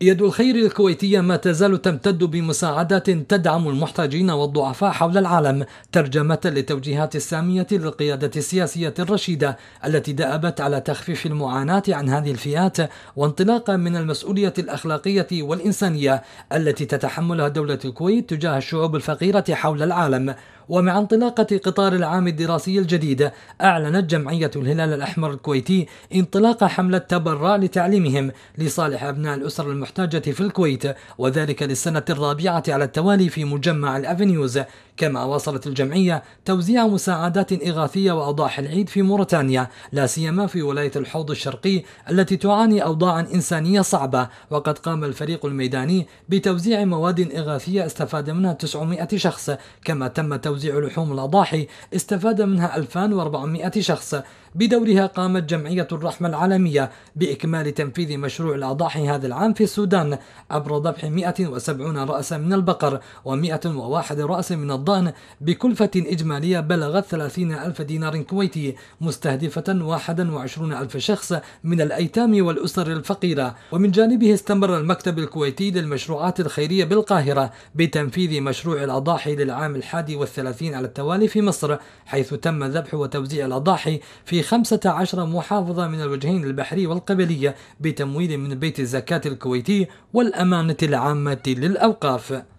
يد الخير الكويتية ما تزال تمتد بمساعدات تدعم المحتاجين والضعفاء حول العالم ترجمة للتوجيهات السامية للقيادة السياسية الرشيدة التي دأبت على تخفيف المعاناة عن هذه الفئات وانطلاقا من المسؤولية الأخلاقية والإنسانية التي تتحملها دولة الكويت تجاه الشعوب الفقيرة حول العالم ومع انطلاقة قطار العام الدراسي الجديد أعلنت جمعية الهلال الأحمر الكويتي انطلاق حملة تبرع لتعليمهم لصالح أبناء الأسر المحتاجة في الكويت وذلك للسنة الرابعة على التوالي في مجمع الأفنيوز كما واصلت الجمعية توزيع مساعدات إغاثية وأضاحي العيد في موريتانيا لا سيما في ولاية الحوض الشرقي التي تعاني أوضاعا إنسانية صعبة وقد قام الفريق الميداني بتوزيع مواد إغاثية استفاد منها 900 شخص كما تم توزيع لحوم الأضاحي استفاد منها 2400 شخص بدورها قامت جمعية الرحمة العالمية بإكمال تنفيذ مشروع الأضاحي هذا العام في السودان عبر ذبح 170 رأسا من البقر و101 رأس من الضبع الضأن بكلفة إجمالية بلغت 30 ألف دينار كويتي مستهدفة 21 ألف شخص من الأيتام والأسر الفقيرة ومن جانبه استمر المكتب الكويتي للمشروعات الخيرية بالقاهرة بتنفيذ مشروع الأضاحي للعام الحادي والثلاثين على التوالي في مصر حيث تم ذبح وتوزيع الأضاحي في 15 محافظة من الوجهين البحري والقبلية بتمويل من بيت الزكاة الكويتي والأمانة العامة للأوقاف